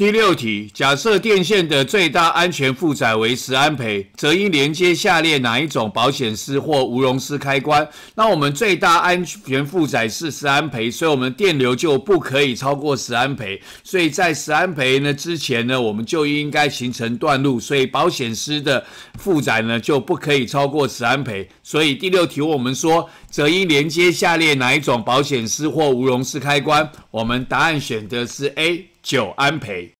第六题，假设电线的最大安全负载为十安培，则应连接下列哪一种保险丝或无熔丝开关？那我们最大安全负载是十安培，所以我们电流就不可以超过十安培。所以在十安培呢之前呢，我们就应该形成断路，所以保险丝的负载呢就不可以超过十安培。所以第六题，我们说。则应连接下列哪一种保险丝或无熔丝开关？我们答案选的是 A 九安培。